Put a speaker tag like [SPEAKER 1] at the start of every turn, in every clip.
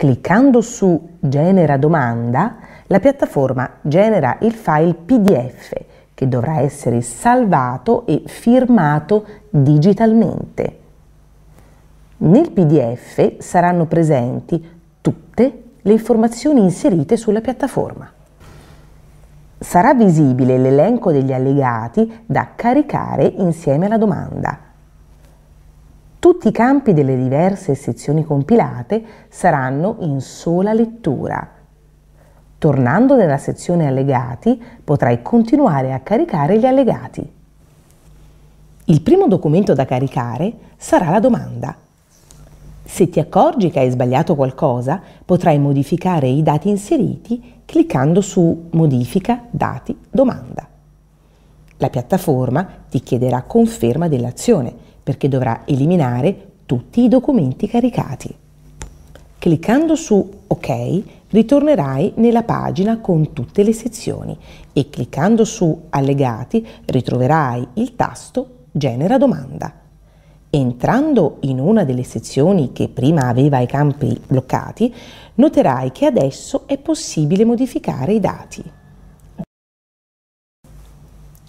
[SPEAKER 1] Cliccando su Genera domanda, la piattaforma genera il file PDF che dovrà essere salvato e firmato digitalmente. Nel PDF saranno presenti tutte le informazioni inserite sulla piattaforma. Sarà visibile l'elenco degli allegati da caricare insieme alla domanda tutti i campi delle diverse sezioni compilate saranno in sola lettura. Tornando nella sezione allegati potrai continuare a caricare gli allegati. Il primo documento da caricare sarà la domanda. Se ti accorgi che hai sbagliato qualcosa, potrai modificare i dati inseriti cliccando su Modifica dati domanda. La piattaforma ti chiederà conferma dell'azione perché dovrà eliminare tutti i documenti caricati. Cliccando su OK ritornerai nella pagina con tutte le sezioni e cliccando su Allegati ritroverai il tasto Genera domanda. Entrando in una delle sezioni che prima aveva i campi bloccati, noterai che adesso è possibile modificare i dati.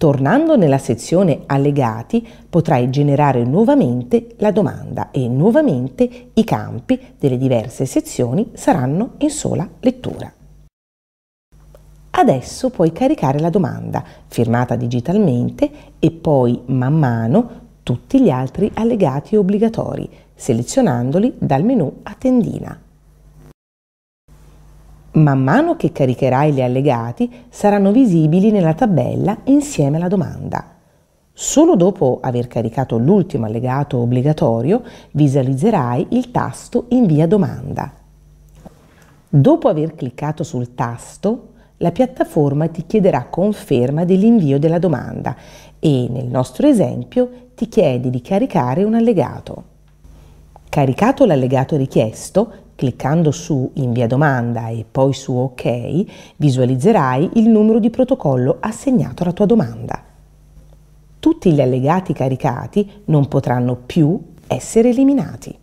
[SPEAKER 1] Tornando nella sezione Allegati potrai generare nuovamente la domanda e nuovamente i campi delle diverse sezioni saranno in sola lettura. Adesso puoi caricare la domanda firmata digitalmente e poi man mano tutti gli altri allegati obbligatori selezionandoli dal menu a tendina. Man mano che caricherai gli allegati saranno visibili nella tabella insieme alla domanda. Solo dopo aver caricato l'ultimo allegato obbligatorio visualizzerai il tasto Invia domanda. Dopo aver cliccato sul tasto, la piattaforma ti chiederà conferma dell'invio della domanda e nel nostro esempio ti chiede di caricare un allegato. Caricato l'allegato richiesto, Cliccando su Invia domanda e poi su OK, visualizzerai il numero di protocollo assegnato alla tua domanda. Tutti gli allegati caricati non potranno più essere eliminati.